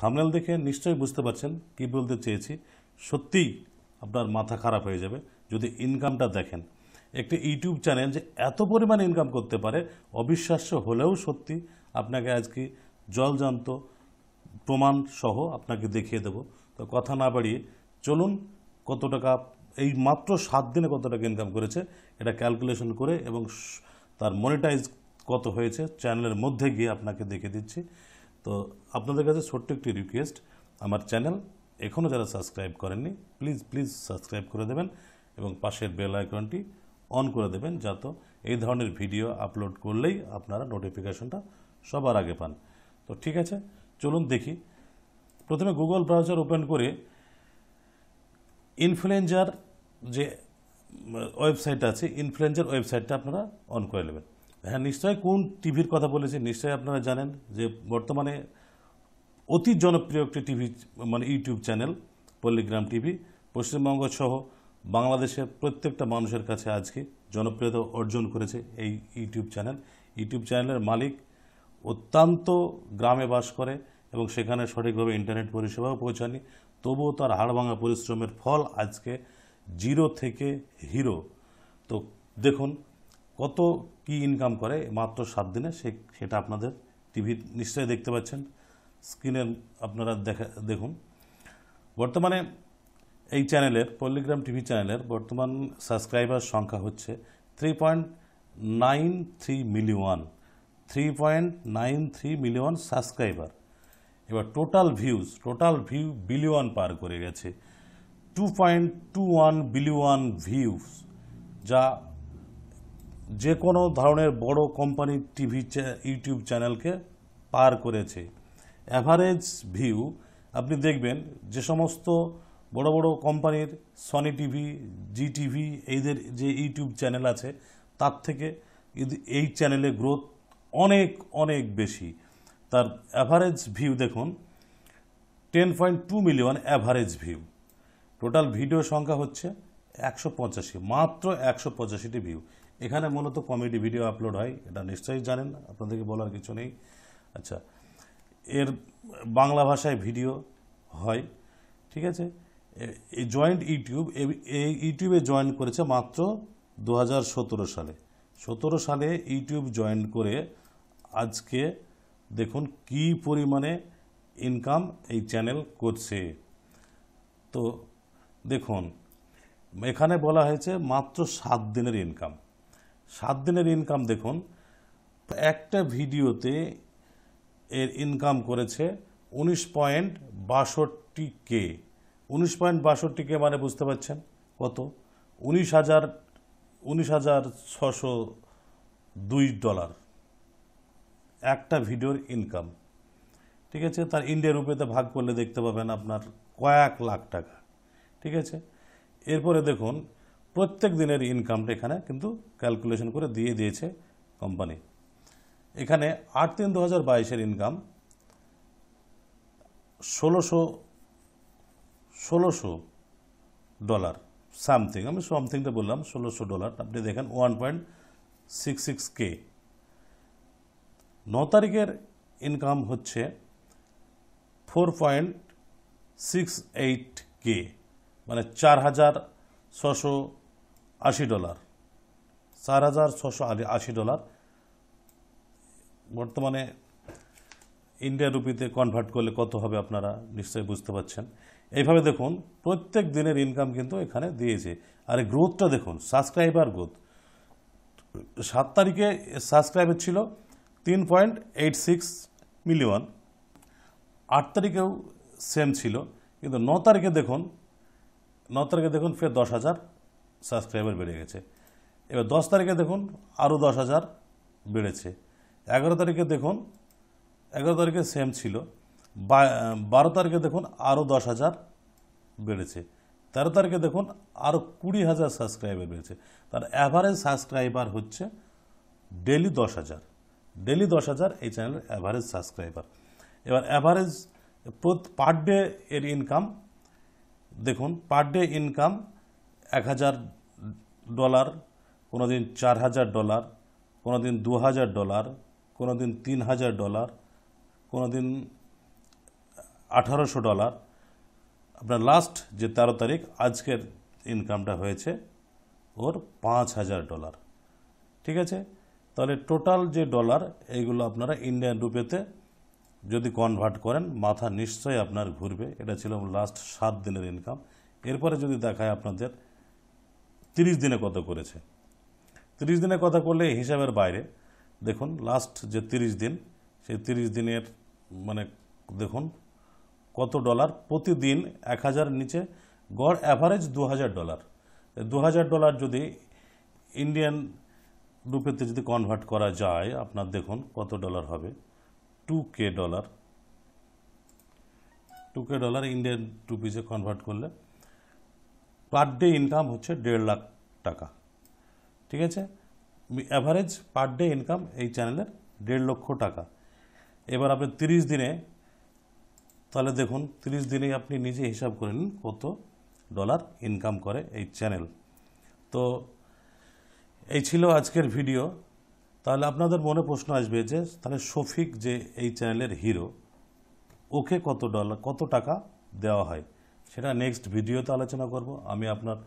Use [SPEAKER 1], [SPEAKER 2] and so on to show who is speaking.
[SPEAKER 1] thumbnail দেখে নিশ্চয়ই বুঝতে পারছেন কি বলতে চেয়েছি সত্যিই আপনার মাথা খারাপ হয়ে যাবে যদি ইনকামটা দেখেন একটি ইউটিউব চ্যানেল যে এত পরিমাণ ইনকাম করতে পারে অবিশ্বাস্য হলেও সত্যি আপনাকে আজকে জলজান্ত প্রমাণ সহ আপনাকে দেখিয়ে দেব তো কথা না বাড়িয়ে চলুন কত টাকা এই মাত্র সাত দিনে কত টাকা ইনকাম করেছে এটা ক্যালকুলেশন করে এবং তার মনিটাইজ কত হয়েছে চ্যানেলের মধ্যে গিয়ে আপনাকে দেখে দিচ্ছি তো আপনাদের কাছে ছোট্ট একটি রিকোয়েস্ট আমার চ্যানেল এখনও যারা সাবস্ক্রাইব করেননি প্লিজ প্লিজ সাবস্ক্রাইব করে দেবেন এবং পাশের বেল আইকনটি অন করে দেবেন যাতে এই ধরনের ভিডিও আপলোড করলেই আপনারা নোটিফিকেশনটা সবার আগে পান তো ঠিক আছে চলুন দেখি প্রথমে গুগল ব্রাউজার ওপেন করে ইনফ্লুয়েঞ্জার যে ওয়েবসাইট আছে ইনফ্লুয়েঞ্জার ওয়েবসাইটটা আপনারা অন করে নেবেন হ্যাঁ নিশ্চয় কোন টিভির কথা বলেছি নিশ্চয়ই আপনারা জানেন যে বর্তমানে অতি জনপ্রিয় একটি টিভি মানে YouTube channel Palligram TV Paschimbanga সহ বাংলাদেশের প্রত্যেকটা মানুষের কাছে আজকে জনপ্রিয়তা অর্জন করেছে এই ইউটিউব চ্যানেল ইউটিউব চ্যানেলের মালিক অত্যন্ত গ্রামে বাস করে এবং সেখানে সঠিকভাবে ইন্টারনেট পরিষেবাও পৌঁছায়নি তবুও তার হাড়ভাঙা পরিশ্রমের ফল আজকে জিরো থেকে হিরো তো দেখুন কত কি ইনকাম করে মাত্র সাত দিনে সে সেটা আপনাদের টিভি নিশ্চয়ই দেখতে পাচ্ছেন স্ক্রিনে আপনারা দেখা দেখুন বর্তমানে এই চ্যানেলের পল্লিগ্রাম টিভি চ্যানেলের বর্তমান সাবস্ক্রাইবার সংখ্যা হচ্ছে three point nine three million three point nine three million subscriber এবার total views total view billion পার করে গেছে two point two one billion views যা যে কোনো ধরনের বড় কোম্পানির টিভি ইউটিউব চ্যানেলকে পার করেছে অ্যাভারেজ ভিউ আপনি দেখবেন যে সমস্ত বড় বড় কোম্পানির সনি টিভি জি টিভি এইদের যে ইউটিউব চ্যানেল আছে তার থেকে এই চ্যানেলে গ্রোথ অনেক অনেক বেশি তার অ্যাভারেজ ভিউ দেখুন ten point two million average view total video সংখ্যা হচ্ছে একশো পঁচাশি মাত্র একশো পঁচাশিটি ভিউ এখানে মূলত কমেডি ভিডিও আপলোড হয় এটা নিশ্চয়ই জানেন আপনাদেরকে বলার কিছু নেই আচ্ছা এর বাংলা ভাষায় ভিডিও হয় ঠিক আছে এই জয়েন্ট ইউটিউব এই ইউটিউবে জয়েন করেছে মাত্র দু সালে সতেরো সালে ইউটিউব জয়েন করে আজকে দেখুন কি পরিমাণে ইনকাম এই চ্যানেল করছে তো দেখুন এখানে বলা হয়েছে মাত্র সাত দিনের ইনকাম সাত দিনের ইনকাম দেখুন একটা ভিডিওতে এর ইনকাম করেছে উনিশ পয়েন্ট বাষট্টি কে উনিশ পয়েন্ট বাষট্টি কে মানে বুঝতে পারছেন কত উনিশ হাজার উনিশ হাজার ছশো দুই ডলার একটা ভিডিওর ইনকাম ঠিক আছে তার ইন্ডিয়া রুপেতে ভাগ করলে দেখতে পাবেন আপনার কয়েক লাখ টাকা ঠিক আছে এরপরে দেখুন প্রত্যেক দিনের ইনকামটা এখানে কিন্তু ক্যালকুলেশন করে দিয়ে দিয়েছে কোম্পানি এখানে আট তিন দু হাজার বাইশের ইনকাম ষোলোশো ষোলোশো ডলার সামথিং আমি সামথিংটা বললাম ষোলোশো ডলার আপনি দেখেন one point six six K ন তারিখের ইনকাম হচ্ছে four point six eight K মানে চার হাজার ছশো আশি ডলার চার হাজার ছশো আশি ডলার বর্তমানে ইন্ডিয়া রুপিতে কনভার্ট করলে কত হবে আপনারা নিশ্চয়ই বুঝতে পারছেন এইভাবে দেখুন প্রত্যেক দিনের ইনকাম কিন্তু এখানে দিয়েছে আর গ্রোথটা দেখুন সাবস্ক্রাইবার গ্রোথ সাত তারিখে সাবস্ক্রাইবার ছিল তিন পয়েন্ট এইট সিক্স মিলিয়ন আট তারিখেও সেম ছিল কিন্তু ন তারিখে দেখুন ন তারিখে দেখুন ফের দশ হাজার সাবস্ক্রাইবার বেড়ে গেছে এবার দশ তারিখে দেখুন আরও দশ হাজার বেড়েছে এগারো তারিখে দেখুন এগারো তারিখে সেম ছিল বারো তারিখে দেখুন আরও দশ হাজার বেড়েছে তেরো তারিখে দেখুন আরও কুড়ি হাজার সাবস্ক্রাইবার বেড়েছে তার অ্যাভারেজ সাবস্ক্রাইবার হচ্ছে ডেলি দশ হাজার ডেলি দশ হাজার এই চ্যানেলের অ্যাভারেজ সাবস্ক্রাইবার এবার অ্যাভারেজ পার ডে এর ইনকাম দেখুন পার ডে ইনকাম এক হাজার ডলার কোনো দিন চার হাজার ডলার কোনো দিন দু হাজার ডলার কোনো দিন তিন হাজার ডলার কোনো দিন আঠারোশো ডলার আপনার লাস্ট যে তেরো তারিখ আজকের ইনকামটা হয়েছে ওর পাঁচ হাজার ডলার ঠিক আছে তাহলে টোটাল যে ডলার এইগুলো আপনারা ইন্ডিয়ান রুপেতে যদি কনভার্ট করেন মাথা নিশ্চয়ই আপনার ঘুরবে এটা ছিল লাস্ট সাত দিনের ইনকাম এরপরে যদি দেখায় আপনাদের তিরিশ দিনে কত করেছে তিরিশ দিনে কথা করলে হিসাবের বাইরে দেখুন লাস্ট যে তিরিশ দিন সেই তিরিশ দিনের মানে দেখুন কত ডলার প্রতিদিন এক হাজার নিচে গড় অ্যাভারেজ দু হাজার ডলার দু হাজার ডলার যদি ইন্ডিয়ান রুপেতে যদি কনভার্ট করা যায় আপনার দেখুন কত ডলার হবে 2k dollar 2k dollar Indian রুপিসে কনভার্ট করলে পার ডে ইনকাম হচ্ছে দেড় লাখ টাকা ঠিক আছে অ্যাভারেজ পার ডে ইনকাম এই চ্যানেলের দেড় লক্ষ টাকা এবার আপনি তিরিশ দিনে তাহলে দেখুন তিরিশ দিনে আপনি নিজে হিসাব করে নিন কত ডলার ইনকাম করে এই চ্যানেল তো এই ছিল আজকের ভিডিও তাহলে আপনাদের মনে প্রশ্ন আসবে যে তাহলে শফিক যে এই চ্যানেলের হিরো ওকে কত ডলার কত টাকা দেওয়া হয় সেটা নেক্সট ভিডিওতে আলোচনা করব আমি আপনার